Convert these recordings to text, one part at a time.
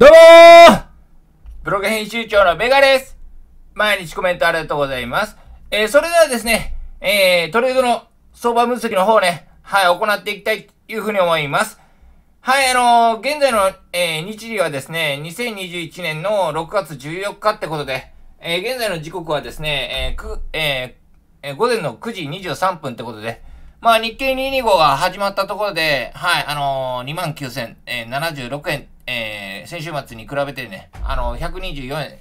どうもブログ編集長のベガです毎日コメントありがとうございます。えー、それではですね、えー、トレードの相場分析の方ね、はい、行っていきたいというふうに思います。はい、あのー、現在の、えー、日時はですね、2021年の6月14日ってことで、えー、現在の時刻はですね、えー、く、えー、午前の9時23分ってことで、まあ日経225が始まったところで、はい、あのー、29,076円えー、先週末に比べてね、あの、124円、はい、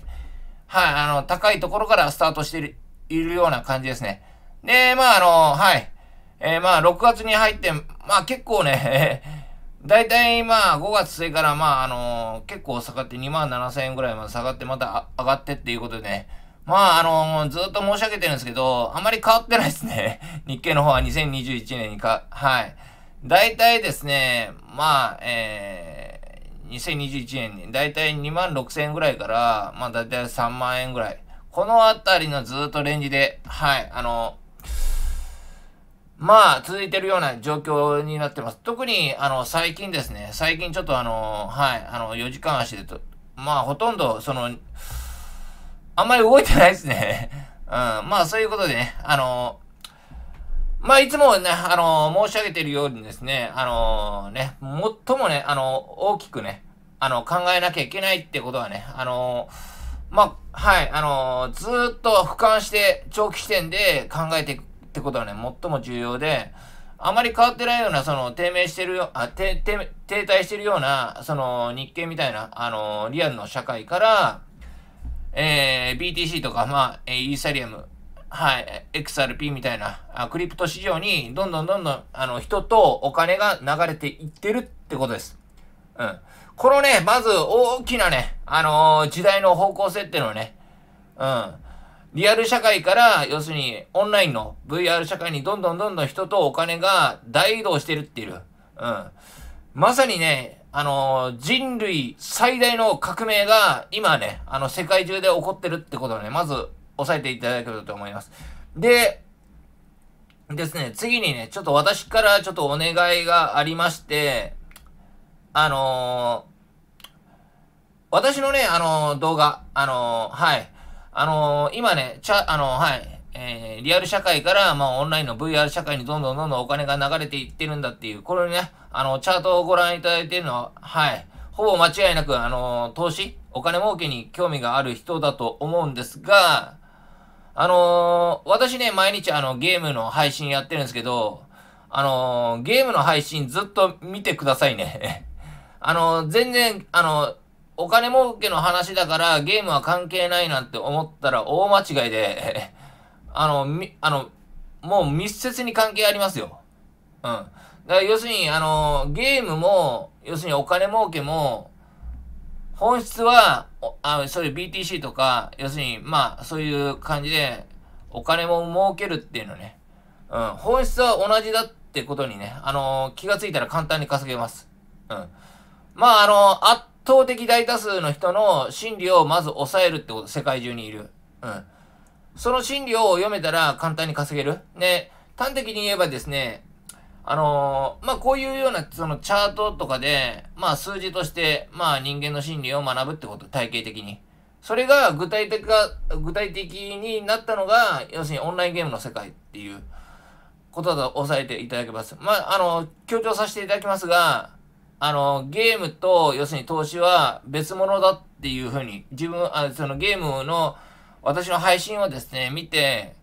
あの、高いところからスタートしているいるような感じですね。で、まあ、あの、はい、えー、まあ、6月に入って、まあ、結構ね、大体まあ5月末からまああの結構下がって2万7000円ぐらいまで下がってまた上がってっていうことでね。まああのずっと申し上げてるんですけど、あまり変わってないですね。日経の方は2021年にか、はい。大体ですね、まあ、えー、2021年に、だいたい2万6千円ぐらいから、まあだいたい3万円ぐらい。このあたりのずっとレンジで、はい、あの、まあ、続いてるような状況になってます。特に、あの、最近ですね、最近ちょっとあの、はい、あの、4時間足でと、まあ、ほとんど、その、あんまり動いてないですね。うん、まあ、そういうことでね、あの、まあ、いつもね、あのー、申し上げているようにですね、あのー、ね、最もね、あのー、大きくね、あの、考えなきゃいけないってことはね、あのまあ、はい、あのずっと俯瞰して、長期視点で考えていくってことはね、最も重要で、あまり変わってないような、その、低迷してるよ、あ、停滞してるような、その、日経みたいな、あのリアルの社会から、えー、BTC とか、まあ、イーサリアム、はい、XRP みたいな、クリプト市場にどんどんどんどん、あの、人とお金が流れていってるってことです。うん。このね、まず大きなね、あのー、時代の方向性っていうのはね、うん。リアル社会から、要するにオンラインの VR 社会にどんどんどんどん人とお金が大移動してるっていう。うん。まさにね、あのー、人類最大の革命が今ね、あの世界中で起こってるってことはね、まず押さえていただけると思います。で、ですね、次にね、ちょっと私からちょっとお願いがありまして、あのー、私のね、あのー、動画、あのー、はい、あの今ね、ちゃ、あのはい、えー、リアル社会から、まあ、オンラインの VR 社会にどんどんどんどんお金が流れていってるんだっていう、これね、あの、チャートをご覧いただいてるのは、はい、ほぼ間違いなく、あの、投資、お金儲けに興味がある人だと思うんですが、あのー、私ね、毎日あの、ゲームの配信やってるんですけど、あのー、ゲームの配信ずっと見てくださいね。あのー、全然、あのお金儲けの話だからゲームは関係ないなんて思ったら大間違いで、あの、み、あの、もう密接に関係ありますよ。うん。だから要するに、あの、ゲームも、要するにお金儲けも、本質は、あそういう BTC とか、要するに、まあ、そういう感じで、お金も儲けるっていうのね。うん。本質は同じだってことにね、あのー、気がついたら簡単に稼げます。うん。まあ、あのー、圧倒的大多数の人の心理をまず抑えるってこと、世界中にいる。うん。その心理を読めたら簡単に稼げる。ね、端的に言えばですね、あのー、まあ、こういうような、そのチャートとかで、まあ、数字として、まあ、人間の心理を学ぶってこと、体系的に。それが具体的か、具体的になったのが、要するにオンラインゲームの世界っていうことだと押さえていただけます。まあ、あの、強調させていただきますが、あの、ゲームと、要するに投資は別物だっていうふうに、自分、あそのゲームの、私の配信をですね、見て、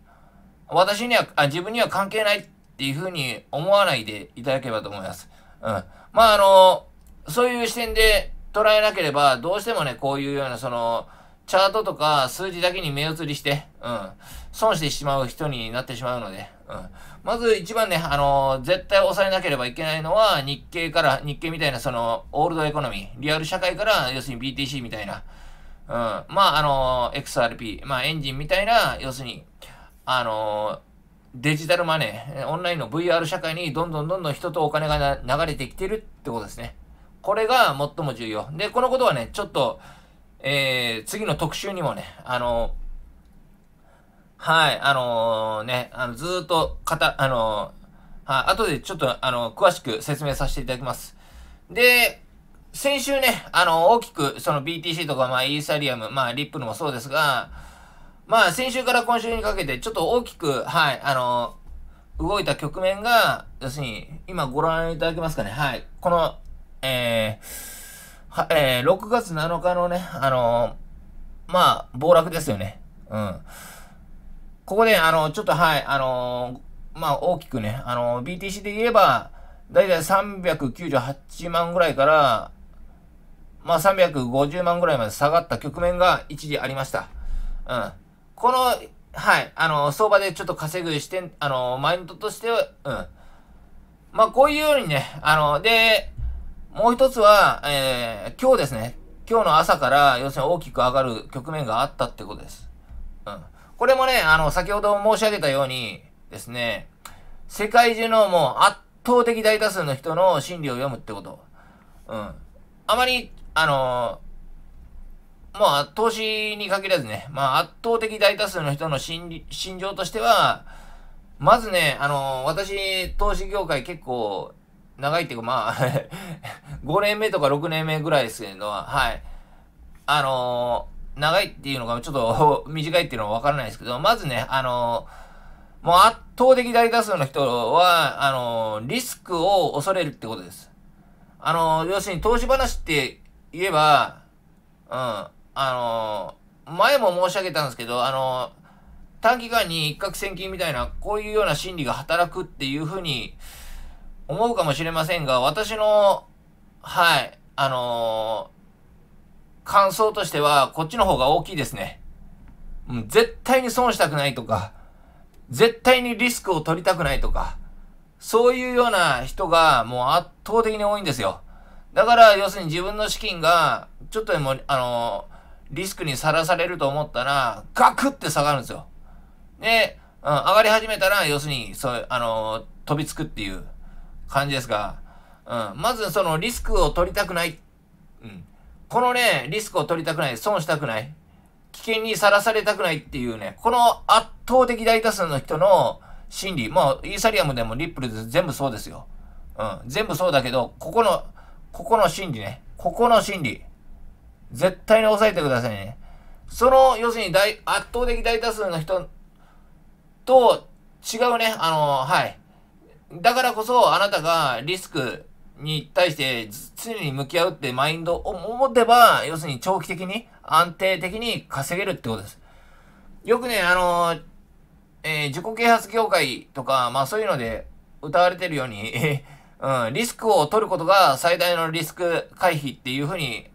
私には、あ自分には関係ないっていうふうに思わないでいただければと思います。うん。まあ、あの、そういう視点で捉えなければ、どうしてもね、こういうような、その、チャートとか数字だけに目移りして、うん、損してしまう人になってしまうので、うん。まず一番ね、あの絶対押さえなければいけないのは、日経から、日経みたいな、その、オールドエコノミー、リアル社会から、要するに BTC みたいな、うん、まあ、あのー、XRP、まあ、エンジンみたいな、要するに、あのデジタルマネー、オンラインの VR 社会にどんどんどんどん人とお金が流れてきてるってことですね。これが最も重要。で、このことはね、ちょっと、えー、次の特集にもね、あのはい、あのー、ね、あの、ずっと、かた、あのー、はい、後でちょっと、あのー、詳しく説明させていただきます。で、先週ね、あの、大きく、その BTC とか、まあ、イーサリアム、まあ、リップルもそうですが、まあ、先週から今週にかけて、ちょっと大きく、はい、あのー、動いた局面が、要するに、今ご覧いただけますかね。はい。この、えー、は、えー、6月7日のね、あのー、まあ、暴落ですよね。うん。ここで、あの、ちょっと、はい、あのー、まあ、大きくね、あのー、BTC で言えば、だいたい398万ぐらいから、まあ、350万ぐらいまで下がった局面が一時ありました。うん。この、はい、あの、相場でちょっと稼ぐ視点、あの、マインドとしては、うん。まあ、こういうようにね、あの、で、もう一つは、えー、今日ですね、今日の朝から、要するに大きく上がる局面があったってことです。うん。これもね、あの、先ほど申し上げたようにですね、世界中のもう圧倒的大多数の人の心理を読むってこと。うん。あまり、あのーまあ、投資に限らずね、まあ、圧倒的大多数の人の心心情としては、まずね、あの、私、投資業界結構、長いっていうか、まあ5 年目とか6年目ぐらいですけど、はい。あの長いっていうのが、ちょっと 短いっていうのはわからないですけど、まずね、あのもう圧倒的大多数の人は、あのリスクを恐れるってことです。あの要するに投資話って言えば、うん、あの、前も申し上げたんですけど、あの、短期間に一攫千金みたいな、こういうような心理が働くっていうふうに思うかもしれませんが、私の、はい、あの感想としては、こっちの方が大きいですね。うん、絶対に損したくないとか、絶対にリスクを取りたくないとか、そういうような人がもう圧倒的に多いんですよ。だから、要するに自分の資金が、ちょっとでも、あのー、リスクにさらされると思ったら、ガクって下がるんですよ。で、うん、上がり始めたら、要するに、そう、あのー、飛びつくっていう感じですが、うん、まずそのリスクを取りたくない。うん。このね、リスクを取りたくない、損したくない、危険にさらされたくないっていうね、この圧倒的大多数の人の心理、まあ、イーサリアムでもリップルで全部そうですよ。うん、全部そうだけど、ここの、ここの心理ね、ここの心理。絶対に抑えてくださいね。その、要するに大、圧倒的大多数の人と違うね、あの、はい。だからこそ、あなたがリスクに対して常に向き合うってマインドを持てば、要するに長期的に、安定的に稼げるってことです。よくね、あの、えー、自己啓発協会とか、まあそういうので歌われてるように、うん、リスクを取ることが最大のリスク回避っていうふうに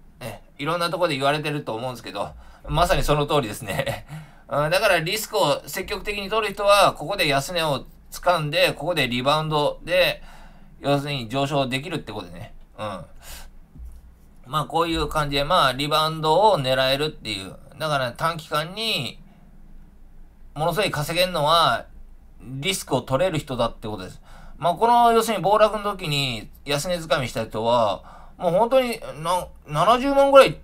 いろんなとこで言われてると思うんですけど、まさにその通りですね。だからリスクを積極的に取る人は、ここで安値を掴んで、ここでリバウンドで、要するに上昇できるってことでね。うん。まあこういう感じで、まあリバウンドを狙えるっていう。だから短期間に、ものすごい稼げるのは、リスクを取れる人だってことです。まあこの、要するに暴落の時に安値掴みした人は、もう本当にな、70万ぐらい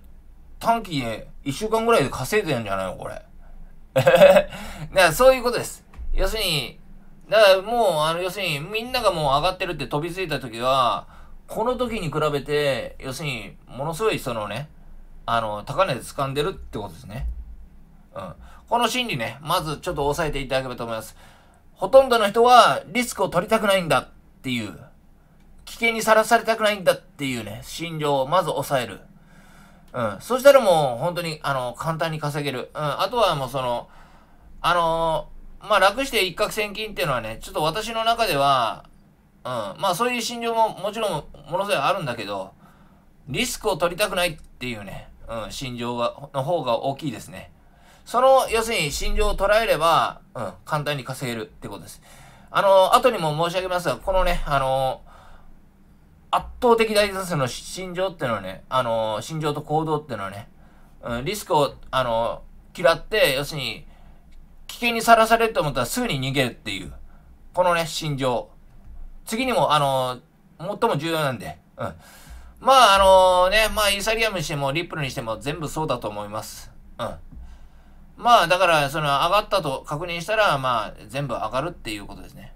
短期で1週間ぐらいで稼いでるんじゃないのこれ。だからそういうことです。要するに、だからもう、あの、要するに、みんながもう上がってるって飛びついた時は、この時に比べて、要するに、ものすごいそのね、あの、高値で掴んでるってことですね。うん。この心理ね、まずちょっと押さえていただければと思います。ほとんどの人はリスクを取りたくないんだっていう。危険にさらされたくないんだっていうね、心情をまず抑える。うん。そしたらもう本当に、あの、簡単に稼げる。うん。あとはもうその、あのー、まあ、楽して一攫千金っていうのはね、ちょっと私の中では、うん。まあ、そういう心情ももちろんものすごいあるんだけど、リスクを取りたくないっていうね、うん、心情が、の方が大きいですね。その、要するに心情を捉えれば、うん、簡単に稼げるってことです。あの後にも申し上げますが、このね、あの圧倒的大多数の心情っていうのはね、あのー、心情と行動っていうのはね、うん、リスクを、あのー、嫌って、要するに、危険にさらされると思ったらすぐに逃げるっていう、このね、心情。次にも、あのー、最も重要なんで、うん。まあ、あのね、まあ、イーサリアムにしても、リップルにしても、全部そうだと思います。うん。まあ、だから、その、上がったと確認したら、まあ、全部上がるっていうことですね。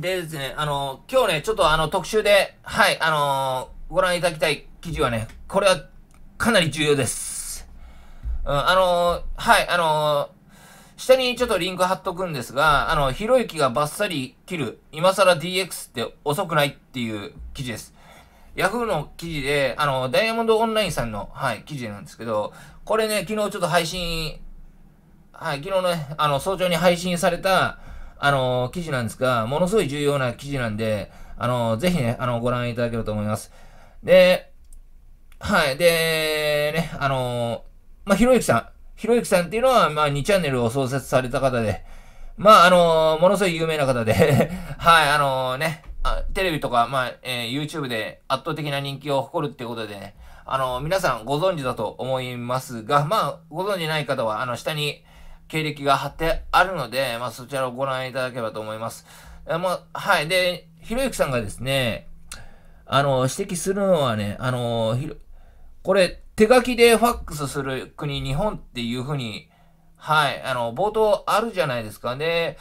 でですね、あの、今日ね、ちょっとあの、特集で、はい、あのー、ご覧いただきたい記事はね、これはかなり重要です。うん、あのー、はい、あのー、下にちょっとリンク貼っとくんですが、あの、ひろゆきがバッサリ切る、今更 DX って遅くないっていう記事です。ヤフーの記事で、あの、ダイヤモンドオンラインさんの、はい、記事なんですけど、これね、昨日ちょっと配信、はい、昨日ね、あの、早朝に配信された、あの、記事なんですが、ものすごい重要な記事なんで、あの、ぜひね、あの、ご覧いただければと思います。で、はい、で、ね、あの、まあ、ひろゆきさん。ひろゆきさんっていうのは、まあ、2チャンネルを創設された方で、まあ、あの、ものすごい有名な方で はい、あのね、テレビとか、まあ、えー、YouTube で圧倒的な人気を誇るってことでね、あの、皆さんご存知だと思いますが、まあ、ご存知ない方は、あの、下に、経歴が貼ってあるので、まあ、そちらをご覧いただければと思います。えまあ、はい。で、ひろゆきさんがですね、あの、指摘するのはね、あの、これ、手書きでファックスする国、日本っていうふうに、はい、あの、冒頭あるじゃないですか。で、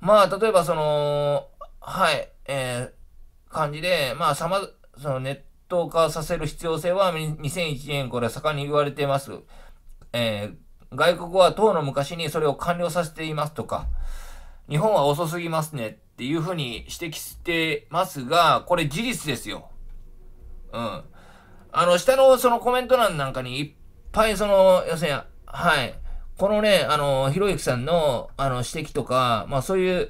まあ、例えばその、はい、えー、感じで、まあ、さま、そのネット化させる必要性は2001年、これ盛んに言われています。えー外国は当の昔にそれを完了させていますとか、日本は遅すぎますねっていうふうに指摘してますが、これ事実ですよ。うん。あの、下のそのコメント欄なんかにいっぱいその、要するに、はい。このね、あの、ひろゆきさんの、あの、指摘とか、まあそういう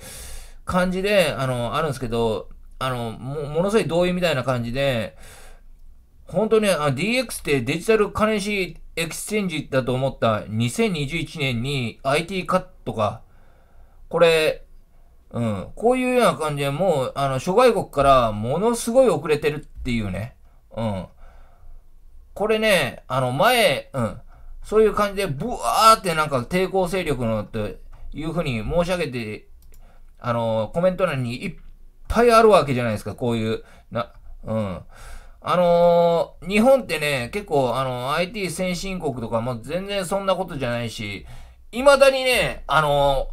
感じで、あの、あるんですけど、あの、も、ものすごい同意みたいな感じで、本当にあ DX ってデジタルカネシーエクスチェンジだと思った2021年に IT カットか。これ、うん、こういうような感じでもう、あの、諸外国からものすごい遅れてるっていうね。うん。これね、あの、前、うん、そういう感じでブワーってなんか抵抗勢力のというふうに申し上げて、あの、コメント欄にいっぱいあるわけじゃないですか、こういう、な、うん。あのー、日本ってね、結構、あの、IT 先進国とか、も全然そんなことじゃないし、未だにね、あの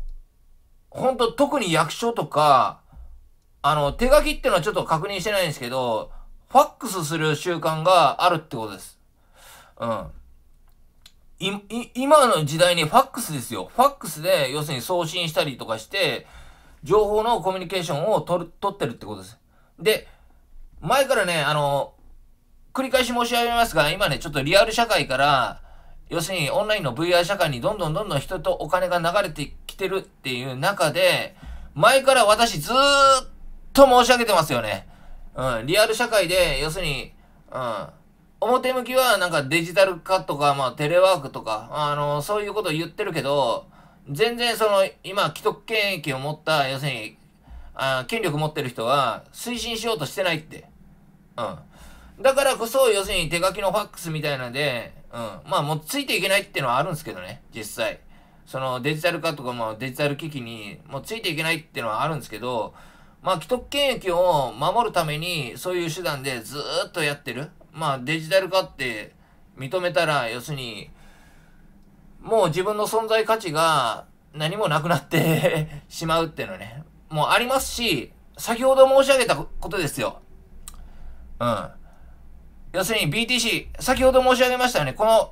ー、ほんと、特に役所とか、あの、手書きってのはちょっと確認してないんですけど、ファックスする習慣があるってことです。うん。い、今の時代にファックスですよ。ファックスで、要するに送信したりとかして、情報のコミュニケーションを取る、取ってるってことです。で、前からね、あの、繰り返し申し上げますが、今ね、ちょっとリアル社会から、要するにオンラインの VR 社会にどんどんどんどん人とお金が流れてきてるっていう中で、前から私ずーっと申し上げてますよね。うん、リアル社会で、要するに、うん、表向きはなんかデジタル化とか、まあテレワークとか、あの、そういうことを言ってるけど、全然その、今、既得権益を持った、要するに、あ権力持ってる人は推進しようとしてないって。うん。だからこそ、要するに手書きのファックスみたいなので、うん。まあ、もうついていけないっていうのはあるんですけどね、実際。そのデジタル化とかもデジタル機器に、もうついていけないっていうのはあるんですけど、まあ、既得権益を守るために、そういう手段でずっとやってる。まあ、デジタル化って認めたら、要するに、もう自分の存在価値が何もなくなって しまうっていうのはね、もうありますし、先ほど申し上げたことですよ。うん。要するに BTC、先ほど申し上げましたよね。この、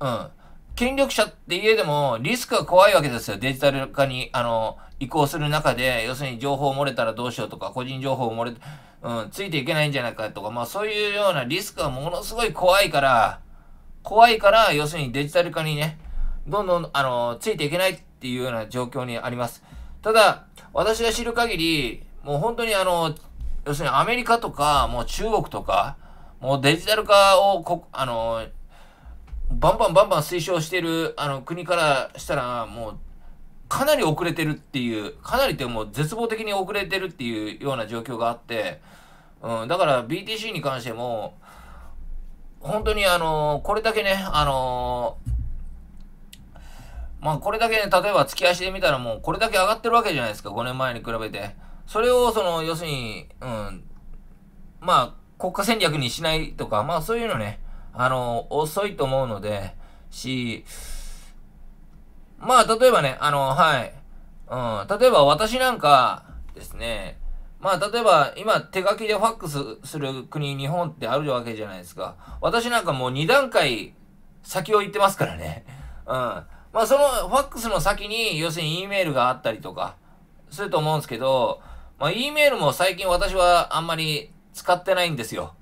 うん。権力者って家でもリスクが怖いわけですよ。デジタル化に、あの、移行する中で、要するに情報漏れたらどうしようとか、個人情報漏れ、うん、ついていけないんじゃないかとか、まあそういうようなリスクがものすごい怖いから、怖いから、要するにデジタル化にね、どんどん、あの、ついていけないっていうような状況にあります。ただ、私が知る限り、もう本当にあの、要するにアメリカとか、もう中国とか、もうデジタル化をこ、あの、バンバンバンバン推奨してる、あの、国からしたら、もう、かなり遅れてるっていう、かなりってもう絶望的に遅れてるっていうような状況があって、うん、だから BTC に関しても、本当にあの、これだけね、あの、まあこれだけね、例えば月足で見たらもうこれだけ上がってるわけじゃないですか、5年前に比べて。それをその、要するに、うん、まあ、国家戦略にしないとか、まあそういうのね、あの、遅いと思うので、し、まあ例えばね、あの、はい、うん、例えば私なんかですね、まあ、例えば、今、手書きでファックスする国、日本ってあるわけじゃないですか。私なんかもう2段階先を行ってますからね。うん。まあ、そのファックスの先に、要するに E メールがあったりとか、すると思うんですけど、まあ、E メールも最近私はあんまり使ってないんですよ。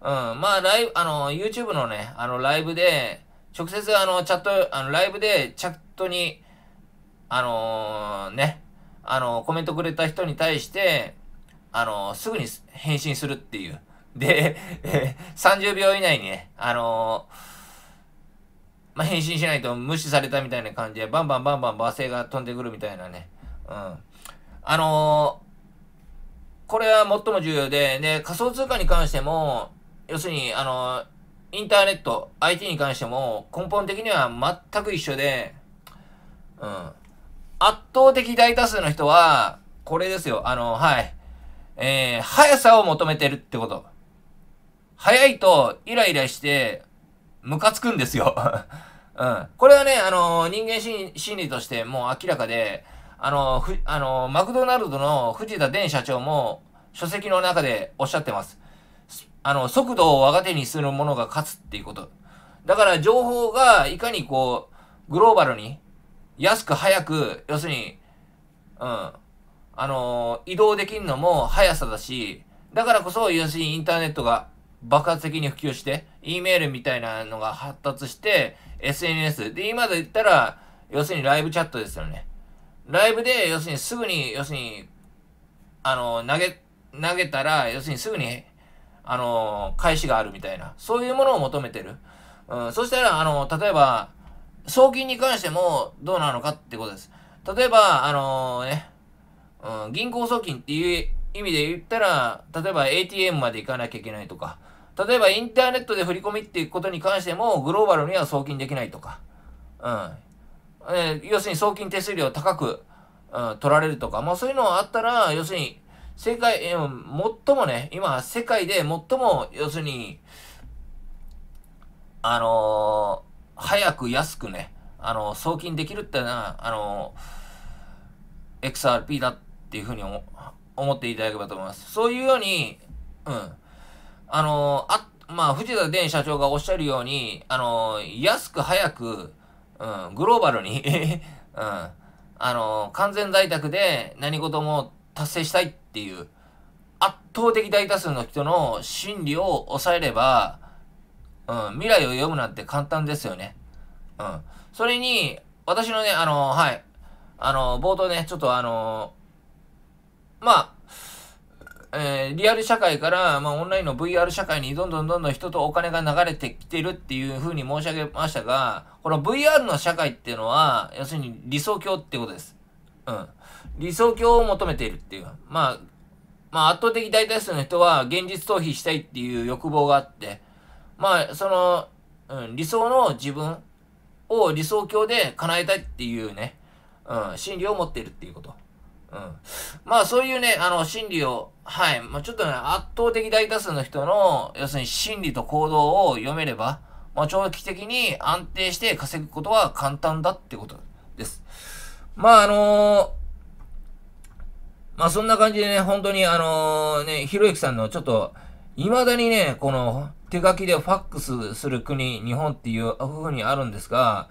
うん。まあ、ライブ、あの、YouTube のね、あの、ライブで、直接、あの、チャット、あの、ライブでチャットに、あのー、ね、あの、コメントくれた人に対して、あの、すぐに返信するっていう。で、30 秒以内にね、あのー、まあ、返信しないと無視されたみたいな感じで、バンバンバンバン罵声が飛んでくるみたいなね。うん。あのーこれは最も重要で、で、仮想通貨に関しても、要するに、あの、インターネット、IT に関しても、根本的には全く一緒で、うん。圧倒的大多数の人は、これですよ。あの、はい。えー、速さを求めてるってこと。速いと、イライラして、ムカつくんですよ。うん。これはね、あの人間心理としてもう明らかで、あの、ふ、あの、マクドナルドの藤田伝社長も書籍の中でおっしゃってます。あの、速度を我が手にする者が勝つっていうこと。だから情報がいかにこう、グローバルに、安く早く、要するに、うん、あの、移動できるのも速さだし、だからこそ、要するにインターネットが爆発的に普及して、E メールみたいなのが発達して、SNS。で、今で言ったら、要するにライブチャットですよね。ライブで、要するにすぐに、要するに、あの、投げ、投げたら、要するにすぐに、あの、返しがあるみたいな、そういうものを求めてる。うん、そしたら、あの、例えば、送金に関してもどうなのかってことです。例えば、あのー、ね、うん、銀行送金っていう意味で言ったら、例えば ATM まで行かなきゃいけないとか、例えばインターネットで振り込みっていうことに関しても、グローバルには送金できないとか、うん、えー、要するに送金手数料高く、うん、取られるとか、まあそういうのあったら、要するに、世界、えー、最もね、今、世界で最も、要するに、あのー、早く安くね、あのー、送金できるってのは、あのー、XRP だっていうふうに思っていただければと思います。そういうように、うん。あのあ、まあ、藤田伝社長がおっしゃるように、あの安く早く、うん、グローバルに うん、あの、完全在宅で何事も達成したいっていう、圧倒的大多数の人の心理を抑えれば、うん、未来を読むなんて簡単ですよね。うん。それに、私のね、あの、はい、あの、冒頭ね、ちょっとあの、まあ、えー、リアル社会から、まあ、オンラインの VR 社会にどんどんどんどん人とお金が流れてきてるっていうふうに申し上げましたが、この VR の社会っていうのは、要するに理想郷ってことです。うん。理想郷を求めているっていう。まあ、まあ、圧倒的大多数の人は現実逃避したいっていう欲望があって、まあ、その、うん、理想の自分を理想郷で叶えたいっていうね、うん、心理を持っているっていうこと。うん。まあそういうね、あの、心理を、はい。まあちょっとね、圧倒的大多数の人の、要するに心理と行動を読めれば、まあ長期的に安定して稼ぐことは簡単だってことです。まああのー、まあそんな感じでね、本当にあのね、ひろゆきさんのちょっと、未だにね、この手書きでファックスする国、日本っていうふうにあるんですが、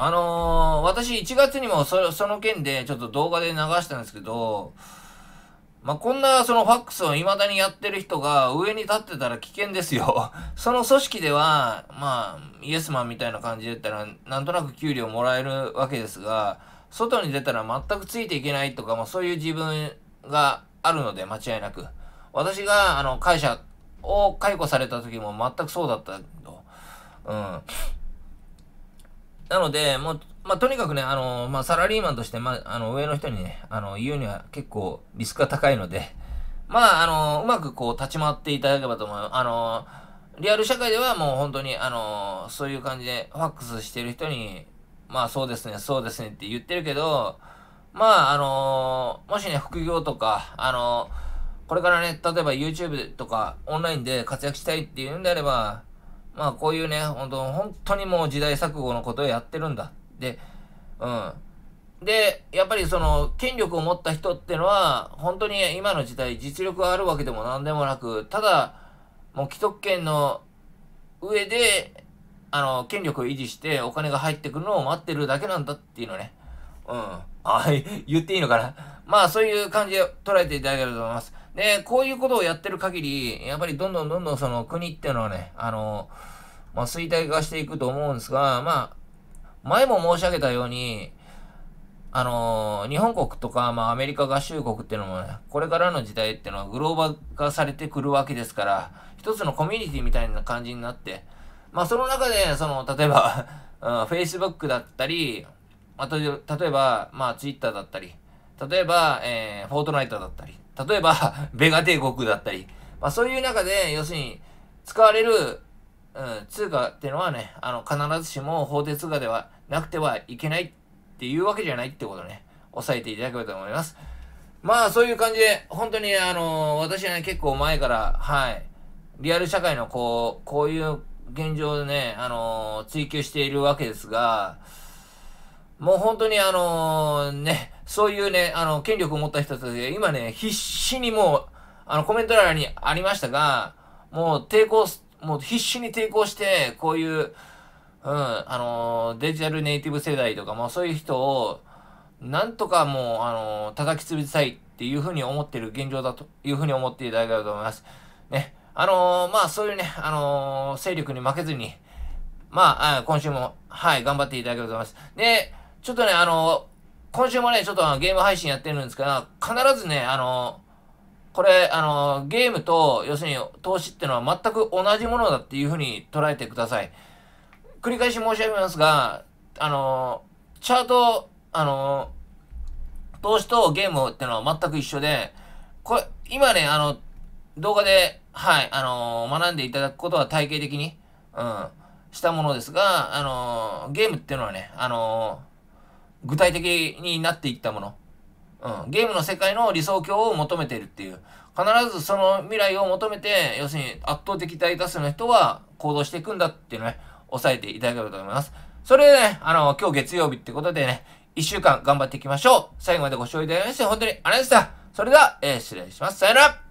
あのー、私1月にもそその件でちょっと動画で流したんですけど、まあ、こんなそのファックスを未だにやってる人が上に立ってたら危険ですよ。その組織では、まあ、イエスマンみたいな感じで言ったら、なんとなく給料もらえるわけですが、外に出たら全くついていけないとか、まあそういう自分があるので、間違いなく。私が、あの、会社を解雇された時も全くそうだったと。うん。なので、もう、まあ、とにかくね、あの、まあ、サラリーマンとして、まあ、あの、上の人にね、あの、言うには結構リスクが高いので、まあ、あの、うまくこう、立ち回っていただければと思う。あの、リアル社会ではもう本当に、あの、そういう感じで、ファックスしてる人に、まあ、そうですね、そうですねって言ってるけど、まあ、あの、もしね、副業とか、あの、これからね、例えば YouTube とかオンラインで活躍したいっていうんであれば、まあこういうね、本当本当にもう時代錯誤のことをやってるんだ。で、うん。で、やっぱりその、権力を持った人ってのは、本当に今の時代、実力があるわけでも何でもなく、ただ、もう既得権の上で、あの、権力を維持してお金が入ってくるのを待ってるだけなんだっていうのね。うん。はい、言っていいのかな。まあ、そういう感じで捉えていただければと思います。で、こういうことをやってる限り、やっぱりどんどんどんどんその国っていうのはね、あのまあ、衰退化していくと思うんですが、まあ、前も申し上げたように、あのー、日本国とか、まあ、アメリカ合衆国っていうのもね、これからの時代っていうのはグローバル化されてくるわけですから、一つのコミュニティみたいな感じになって、まあ、その中で、その、例えば Facebook だったり、あと、例えば、まあ、Twitter だったり、例えば、えー、フォートナイトだったり、例えば、ベガ帝国だったり、まあ、そういう中で、要するに、使われるうん、通貨ってのはね、あの、必ずしも法定通貨ではなくてはいけないっていうわけじゃないってことね、押さえていただければと思います。まあ、そういう感じで、本当に、あの、私はね、結構前から、はい、リアル社会のこう、こういう現状をね、あの、追求しているわけですが、もう本当にあの、ね、そういうね、あの、権力を持った人たちが、今ね、必死にもう、あの、コメント欄にありましたが、もう抵抗もう必死に抵抗して、こういう、うん、あのデジタルネイティブ世代とかもそういう人を、なんとかもう、あの叩き潰したいっていうふうに思ってる現状だというふうに思っていただければと思います。ね。あのー、まあ、そういうね、あの勢力に負けずに、まあ、今週も、はい、頑張っていただければと思います。で、ちょっとね、あの今週もね、ちょっとゲーム配信やってるんですが、必ずね、あのこれ、あの、ゲームと、要するに投資っていうのは全く同じものだっていうふうに捉えてください。繰り返し申し上げますが、あの、チャート、あの、投資とゲームってのは全く一緒で、これ、今ね、あの、動画で、はい、あの、学んでいただくことは体系的に、うん、したものですが、あの、ゲームっていうのはね、あの、具体的になっていったもの。うん、ゲームの世界の理想郷を求めているっていう。必ずその未来を求めて、要するに圧倒的大多数の人は行動していくんだっていうのね、押さえていただければと思います。それでね、あの、今日月曜日ってことでね、一週間頑張っていきましょう。最後までご視聴いただきまして、本当にありがとうございました。それでは、えー、失礼します。さよなら